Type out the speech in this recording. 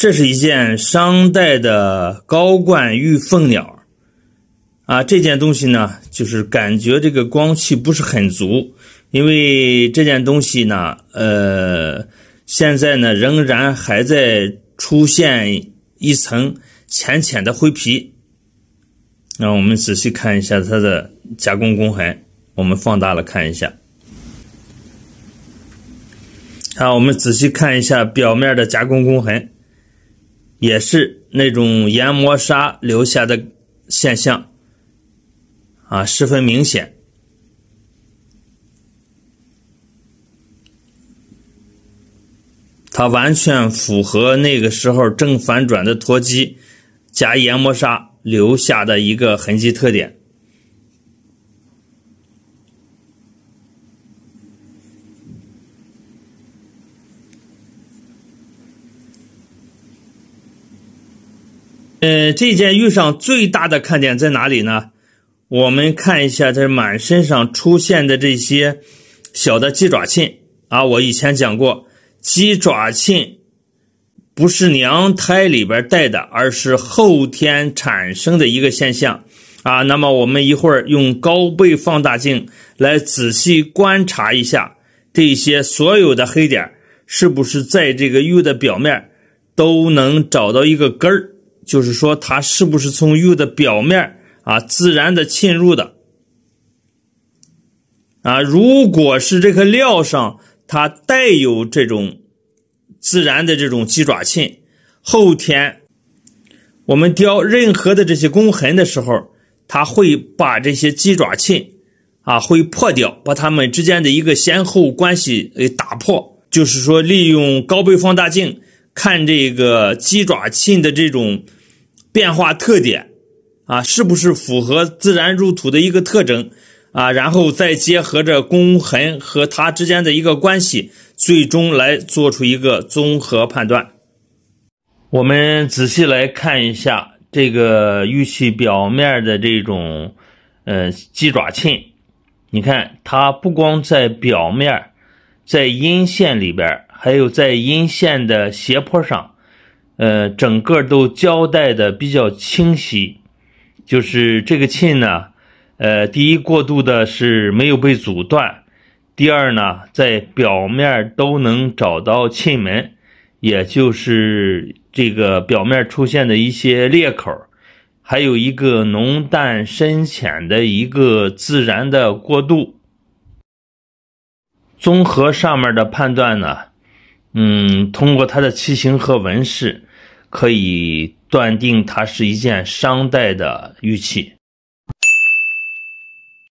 这是一件商代的高冠玉凤鸟，啊，这件东西呢，就是感觉这个光气不是很足，因为这件东西呢，呃，现在呢仍然还在出现一层浅浅的灰皮。那我们仔细看一下它的加工工痕，我们放大了看一下，啊，我们仔细看一下表面的加工工痕。也是那种研磨砂留下的现象啊，十分明显。它完全符合那个时候正反转的脱机加研磨砂留下的一个痕迹特点。呃，这件玉上最大的看点在哪里呢？我们看一下，这满身上出现的这些小的鸡爪沁啊，我以前讲过，鸡爪沁不是娘胎里边带的，而是后天产生的一个现象啊。那么我们一会儿用高倍放大镜来仔细观察一下，这些所有的黑点是不是在这个玉的表面都能找到一个根儿？就是说，它是不是从玉的表面啊自然的沁入的？啊，如果是这个料上它带有这种自然的这种鸡爪沁，后天我们雕任何的这些工痕的时候，它会把这些鸡爪沁啊会破掉，把它们之间的一个先后关系给打破。就是说，利用高倍放大镜。看这个鸡爪沁的这种变化特点啊，是不是符合自然入土的一个特征啊？然后再结合着工痕和它之间的一个关系，最终来做出一个综合判断。我们仔细来看一下这个玉器表面的这种呃鸡爪沁，你看它不光在表面。在阴线里边，还有在阴线的斜坡上，呃，整个都交代的比较清晰。就是这个沁呢，呃，第一过渡的是没有被阻断，第二呢，在表面都能找到沁门，也就是这个表面出现的一些裂口，还有一个浓淡深浅的一个自然的过渡。综合上面的判断呢，嗯，通过它的器型和纹饰，可以断定它是一件商代的玉器。